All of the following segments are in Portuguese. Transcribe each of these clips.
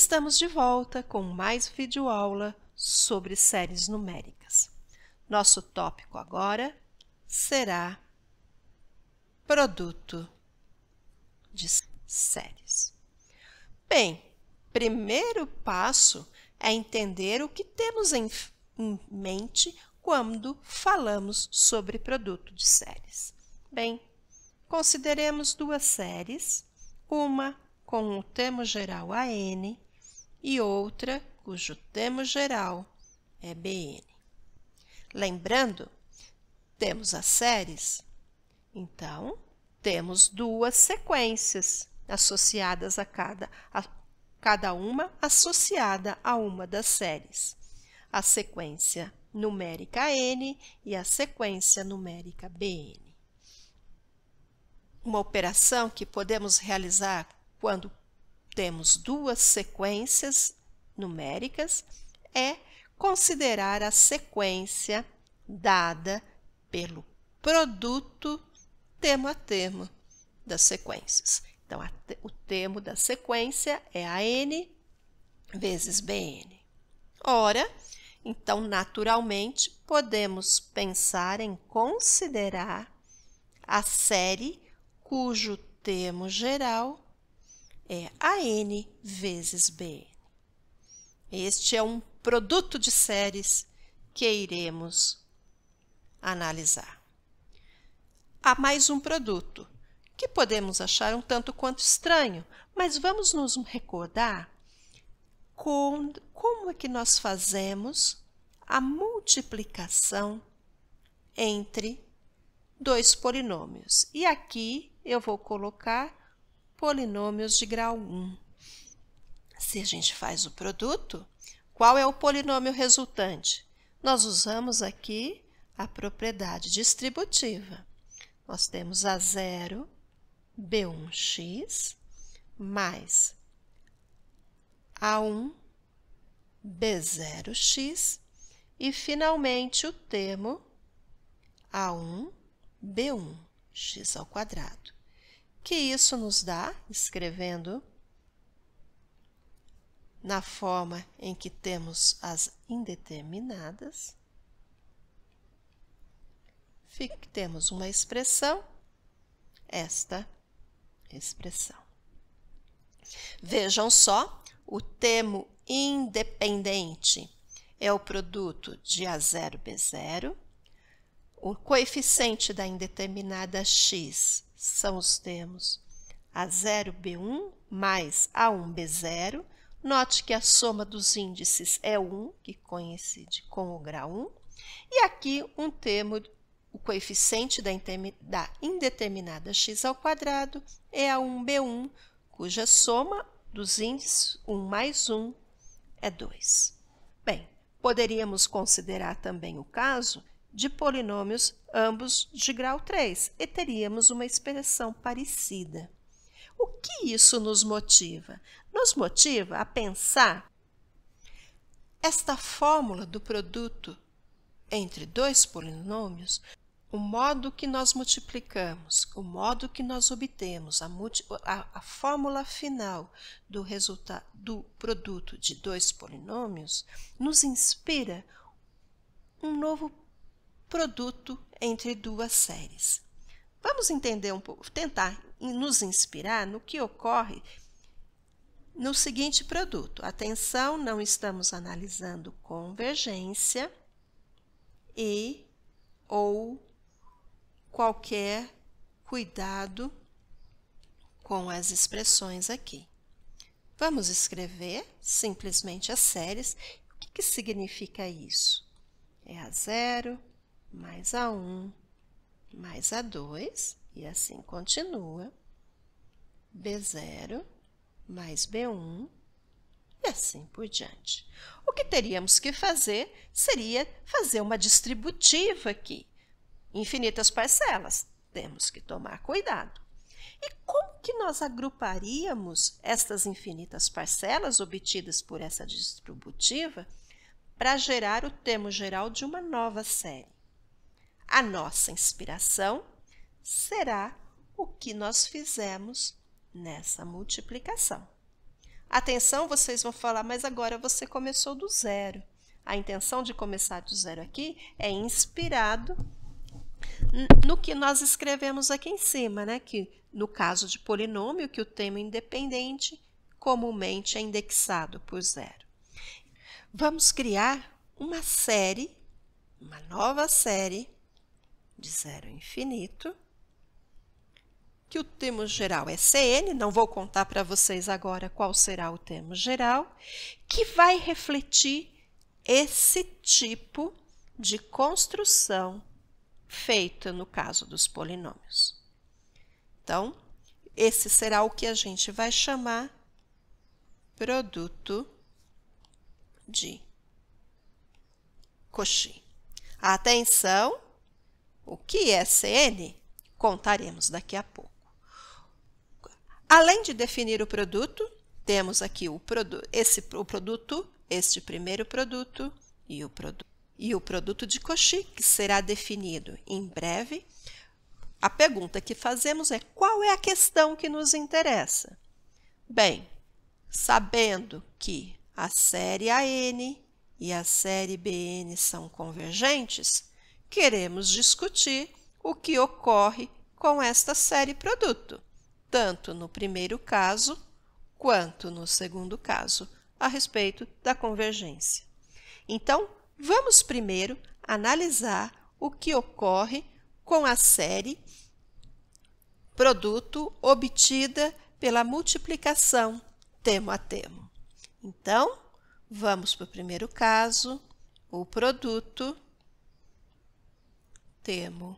Estamos de volta com mais vídeo aula sobre séries numéricas. Nosso tópico agora será produto de séries. Bem, primeiro passo é entender o que temos em, em mente quando falamos sobre produto de séries. Bem, consideremos duas séries, uma com o termo geral AN e outra cujo termo geral é BN. Lembrando, temos as séries, então temos duas sequências associadas a cada, a, cada uma associada a uma das séries. A sequência numérica N e a sequência numérica BN. Uma operação que podemos realizar quando temos duas sequências numéricas é considerar a sequência dada pelo produto termo a termo das sequências. Então, o termo da sequência é a n vezes BN. Ora, então, naturalmente, podemos pensar em considerar a série cujo termo geral é AN vezes BN. Este é um produto de séries que iremos analisar. Há mais um produto que podemos achar um tanto quanto estranho, mas vamos nos recordar com, como é que nós fazemos a multiplicação entre dois polinômios. E aqui eu vou colocar polinômios de grau 1. Se a gente faz o produto, qual é o polinômio resultante? Nós usamos aqui a propriedade distributiva. Nós temos A0, B1x, mais A1, B0x e, finalmente, o termo A1, B1, x ao quadrado que isso nos dá escrevendo na forma em que temos as indeterminadas. temos uma expressão, esta expressão. Vejam só, o termo independente é o produto de A0, B0, o coeficiente da indeterminada x são os termos A0B1 mais A1B0. Note que a soma dos índices é 1, que coincide com o grau 1. E aqui um termo, o coeficiente da, da indeterminada x ao quadrado é A1B1, cuja soma dos índices 1 mais 1 é 2. Bem, poderíamos considerar também o caso de polinômios, ambos de grau 3, e teríamos uma expressão parecida. O que isso nos motiva? Nos motiva a pensar esta fórmula do produto entre dois polinômios, o modo que nós multiplicamos, o modo que nós obtemos, a, a, a fórmula final do resultado do produto de dois polinômios, nos inspira um novo produto entre duas séries. Vamos entender um pouco, tentar nos inspirar no que ocorre no seguinte produto. Atenção, não estamos analisando convergência e ou qualquer cuidado com as expressões aqui. Vamos escrever simplesmente as séries. O que, que significa isso? É a zero, mais a 1, mais a 2 e assim continua. B0 mais B1 e assim por diante. O que teríamos que fazer seria fazer uma distributiva aqui. Infinitas parcelas, temos que tomar cuidado. E como que nós agruparíamos estas infinitas parcelas obtidas por essa distributiva para gerar o termo geral de uma nova série? A nossa inspiração será o que nós fizemos nessa multiplicação. Atenção, vocês vão falar, mas agora você começou do zero. A intenção de começar do zero aqui é inspirado no que nós escrevemos aqui em cima, né? Que no caso de polinômio, que o tema independente comumente é indexado por zero. Vamos criar uma série, uma nova série de zero infinito, que o termo geral é Cn, não vou contar para vocês agora qual será o termo geral, que vai refletir esse tipo de construção feita no caso dos polinômios. Então, esse será o que a gente vai chamar produto de Cauchy. Atenção! O que é CN? Contaremos daqui a pouco. Além de definir o produto, temos aqui o, produ esse, o produto, este primeiro produto e o produto. E o produto de Cauchy, que será definido em breve. A pergunta que fazemos é qual é a questão que nos interessa? Bem, sabendo que a série AN e a série BN são convergentes, queremos discutir o que ocorre com esta série produto, tanto no primeiro caso quanto no segundo caso, a respeito da convergência. Então, vamos primeiro analisar o que ocorre com a série produto obtida pela multiplicação termo a termo. Então, vamos para o primeiro caso, o produto temo,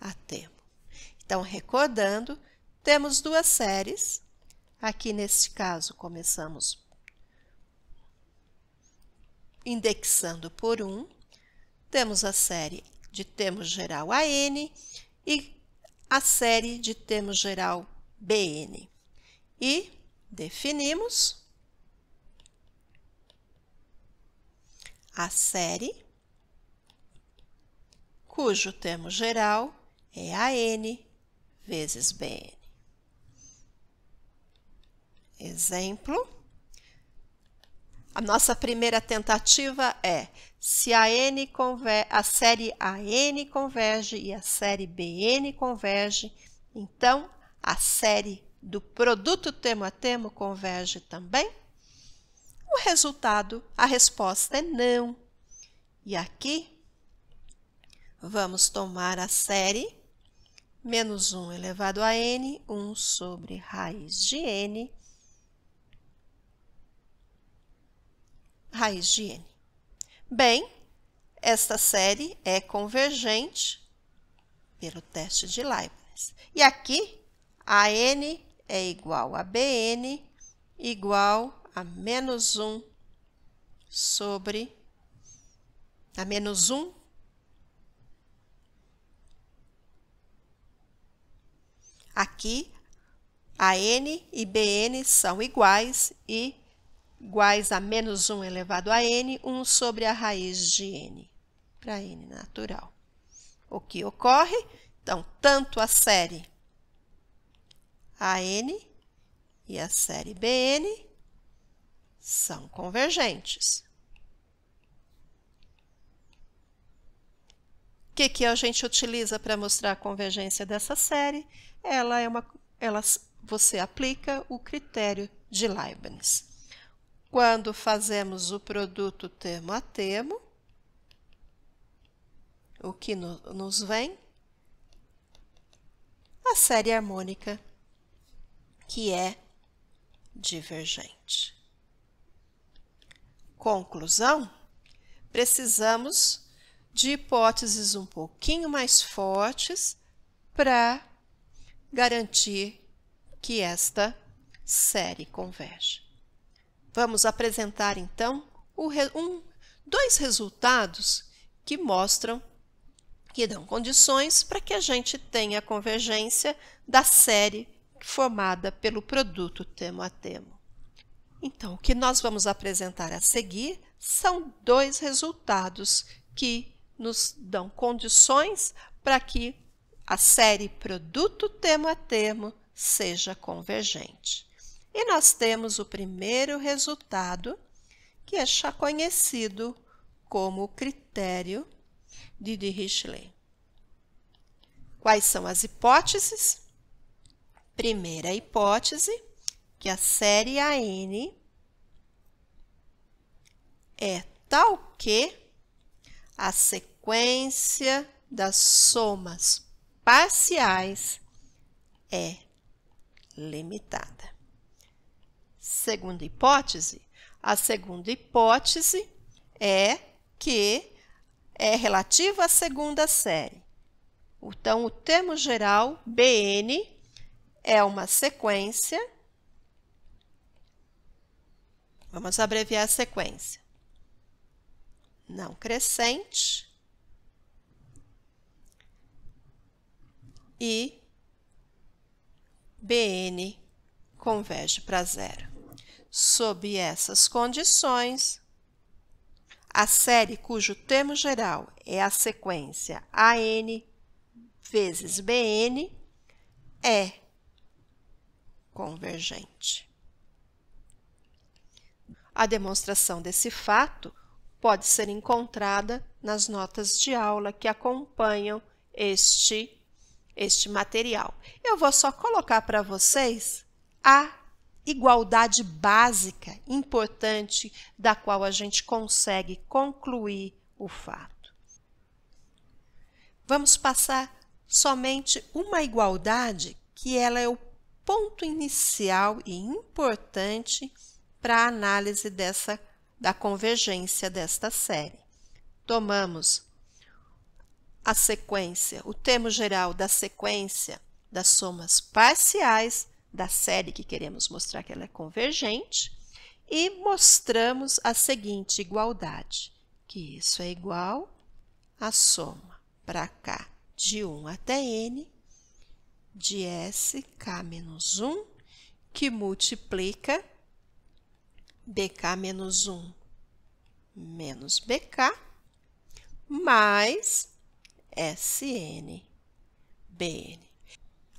a temo. Então, recordando, temos duas séries. Aqui, neste caso, começamos indexando por 1. Um. Temos a série de termos geral AN e a série de termos geral BN. E definimos a série cujo termo geral é AN vezes BN. Exemplo. A nossa primeira tentativa é se a, N a série AN converge e a série BN converge, então a série do produto termo a termo converge também? O resultado, a resposta é não. E aqui Vamos tomar a série menos 1 elevado a n, 1 sobre raiz de n, raiz de n. Bem, esta série é convergente pelo teste de Leibniz. E aqui, a n é igual a bn igual a menos 1 sobre a menos 1 Aqui, a n e bn são iguais e iguais a menos 1 elevado a n, 1 sobre a raiz de n, para n natural. O que ocorre? Então, tanto a série AN e a série BN são convergentes. O que, que a gente utiliza para mostrar a convergência dessa série? Ela é uma, ela, você aplica o critério de Leibniz. Quando fazemos o produto termo a termo, o que no, nos vem? A série harmônica, que é divergente. Conclusão: precisamos de hipóteses um pouquinho mais fortes para garantir que esta série converge. Vamos apresentar então um, dois resultados que mostram que dão condições para que a gente tenha a convergência da série formada pelo produto termo a termo. Então, o que nós vamos apresentar a seguir são dois resultados que nos dão condições para que a série produto termo a termo seja convergente. E nós temos o primeiro resultado, que é já conhecido como o critério de Dirichlet. Quais são as hipóteses? Primeira hipótese, que a série AN é tal que a sequência das somas parciais é limitada. Segunda hipótese, a segunda hipótese é que é relativa à segunda série. Então, o termo geral BN é uma sequência. Vamos abreviar a sequência não crescente e BN converge para zero. Sob essas condições, a série cujo termo geral é a sequência AN vezes BN é convergente. A demonstração desse fato pode ser encontrada nas notas de aula que acompanham este, este material. Eu vou só colocar para vocês a igualdade básica importante da qual a gente consegue concluir o fato. Vamos passar somente uma igualdade que ela é o ponto inicial e importante para a análise dessa da convergência desta série. Tomamos a sequência, o termo geral da sequência das somas parciais da série que queremos mostrar que ela é convergente e mostramos a seguinte igualdade, que isso é igual à soma para k de 1 até n de sk menos 1 que multiplica bk menos 1 menos bk mais SN, BN.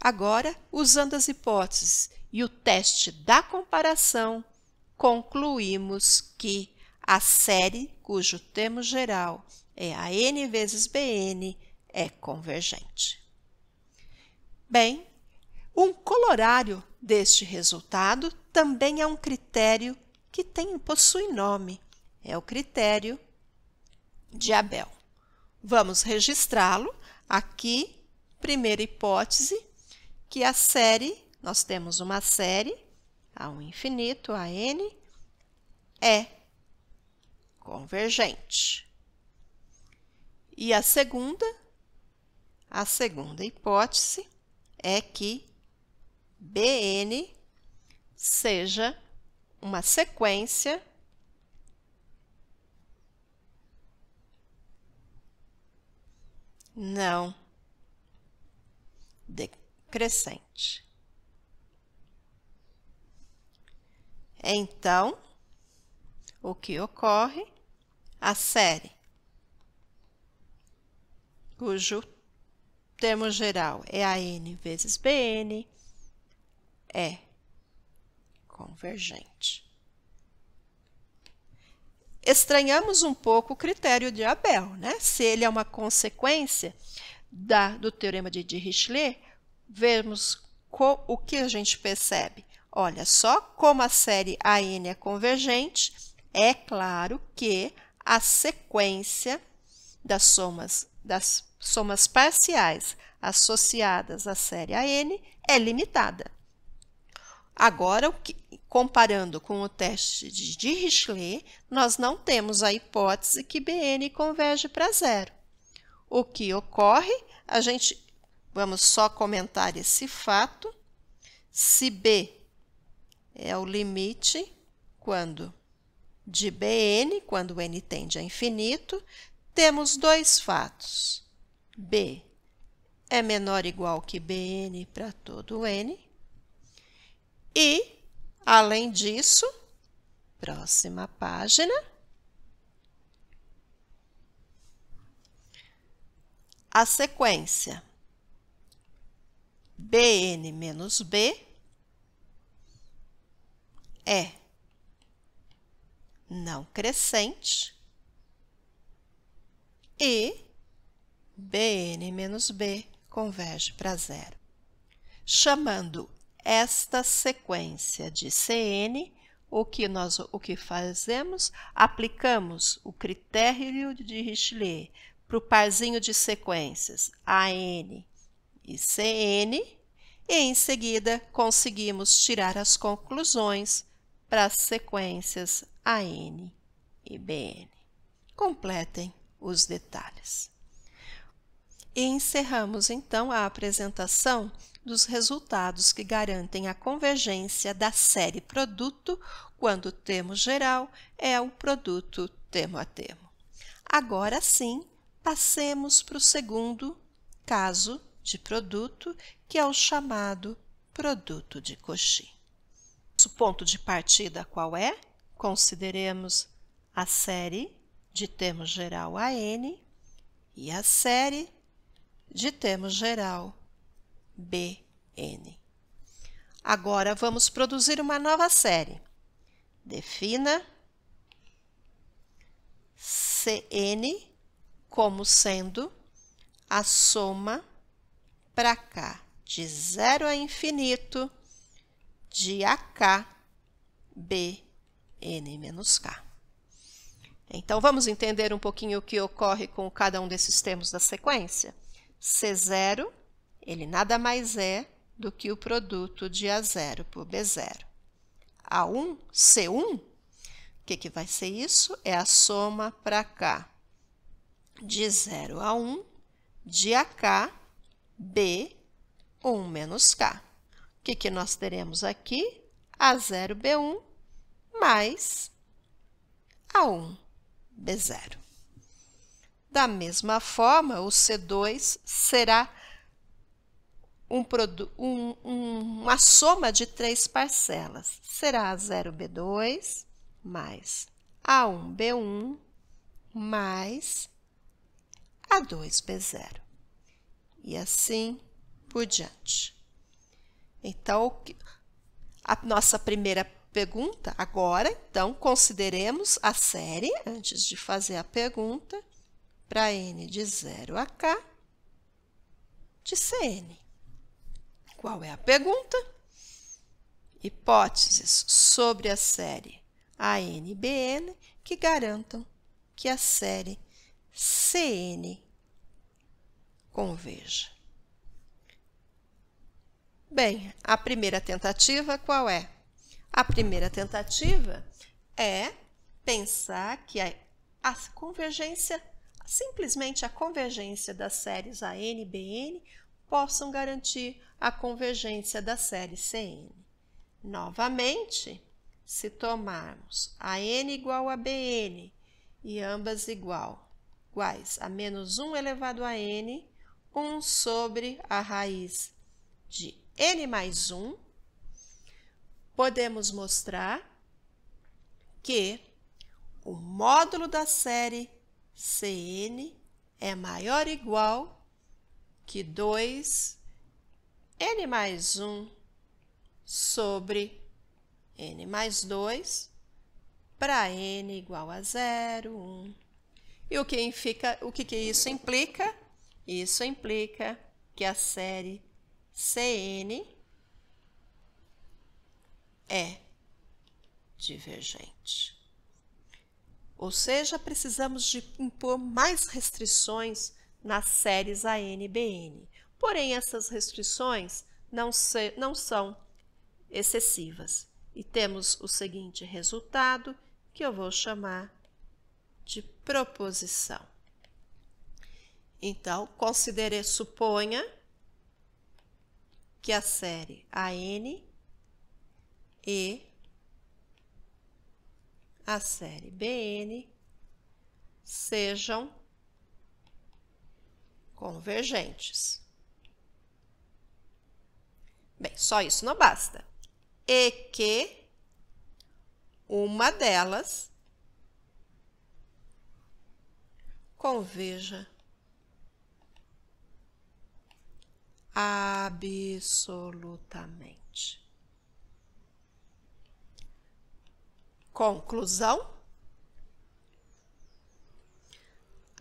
Agora, usando as hipóteses e o teste da comparação, concluímos que a série cujo termo geral é a n vezes bn é convergente. Bem, um colorário deste resultado também é um critério que tem, possui nome. É o critério de Abel. Vamos registrá-lo aqui, primeira hipótese, que a série, nós temos uma série, a um infinito, a n é convergente. E a segunda, a segunda hipótese é que Bn seja uma sequência não decrescente. Então, o que ocorre? A série, cujo termo geral é a n vezes BN, é convergente. Estranhamos um pouco o critério de Abel, né? Se ele é uma consequência da, do teorema de Dirichlet, vemos co, o que a gente percebe. Olha só como a série AN é convergente, é claro que a sequência das somas, das somas parciais associadas à série AN é limitada. Agora, comparando com o teste de Dirichlet, nós não temos a hipótese que BN converge para zero. O que ocorre? A gente vamos só comentar esse fato. Se B é o limite quando de Bn, quando n tende a infinito, temos dois fatos. B é menor ou igual que Bn para todo n e, além disso, próxima página. A sequência bn menos b é não crescente e bn menos b converge para zero. Chamando esta sequência de Cn, o que nós o que fazemos? Aplicamos o critério de Richelieu para o parzinho de sequências AN e CN, e em seguida conseguimos tirar as conclusões para as sequências AN e BN. Completem os detalhes. E encerramos então a apresentação dos resultados que garantem a convergência da série produto quando o termo geral é o produto termo a termo. Agora sim, passemos para o segundo caso de produto, que é o chamado produto de Cauchy. Nosso ponto de partida qual é? Consideremos a série de termo geral a n e a série de termo geral BN. Agora vamos produzir uma nova série. Defina CN como sendo a soma para cá de zero a infinito de AK BN menos K. Então, vamos entender um pouquinho o que ocorre com cada um desses termos da sequência. C0 ele nada mais é do que o produto de A0 por B0. A1, C1, o que, que vai ser isso? É a soma para K de 0 a 1 de AK, B, 1 menos K. O que, que nós teremos aqui? A0, B1 mais A1, B0. Da mesma forma, o C2 será um, um, uma soma de três parcelas. Será A0B2 mais A1B1 mais A2B0. E assim por diante. Então, a nossa primeira pergunta, agora, então, consideremos a série, antes de fazer a pergunta, para n de 0 a k de Cn. Qual é a pergunta? Hipóteses sobre a série ANBN que garantam que a série CN converja. Bem, a primeira tentativa qual é? A primeira tentativa é pensar que a, a convergência, simplesmente a convergência das séries ANBN possam garantir a convergência da série CN. Novamente, se tomarmos a n igual a bn e ambas igual, iguais a menos 1 elevado a n, 1 sobre a raiz de n mais 1, podemos mostrar que o módulo da série Cn é maior ou igual que 2 n mais 1 sobre n mais 2 para n igual a 0, 1. E o que, fica, o que, que isso implica? Isso implica que a série Cn é divergente. Ou seja, precisamos de impor mais restrições nas séries ANBN. Porém, essas restrições não, se, não são excessivas. E temos o seguinte resultado, que eu vou chamar de proposição. Então, considere, suponha que a série AN e a série BN sejam convergentes. Bem, só isso não basta. E que uma delas conveja absolutamente. Conclusão: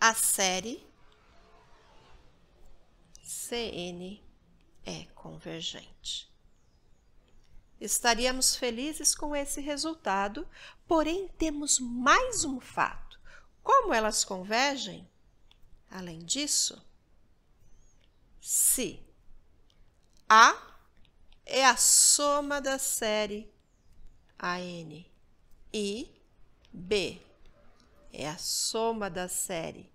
a série Cn é convergente. Estaríamos felizes com esse resultado, porém temos mais um fato. Como elas convergem? Além disso, se A é a soma da série AN e B é a soma da série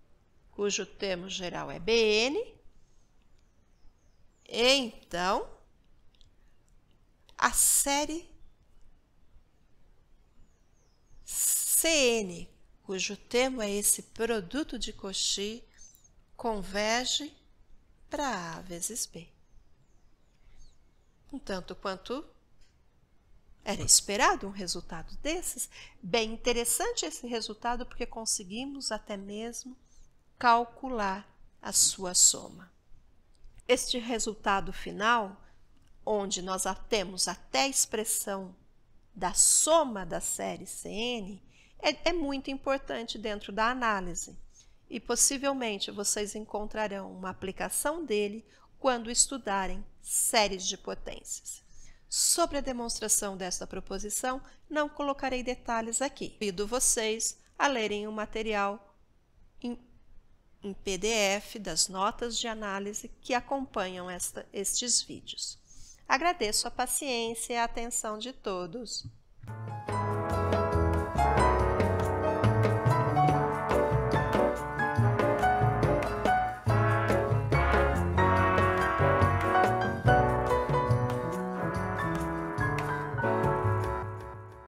cujo termo geral é BN então, a série CN, cujo termo é esse produto de Cauchy, converge para A vezes B. Um tanto quanto era esperado um resultado desses. Bem interessante esse resultado, porque conseguimos até mesmo calcular a sua soma. Este resultado final, onde nós temos até a expressão da soma da série CN, é, é muito importante dentro da análise. E possivelmente vocês encontrarão uma aplicação dele quando estudarem séries de potências. Sobre a demonstração desta proposição, não colocarei detalhes aqui. Pido vocês a lerem o material em PDF das notas de análise que acompanham esta, estes vídeos. Agradeço a paciência e a atenção de todos.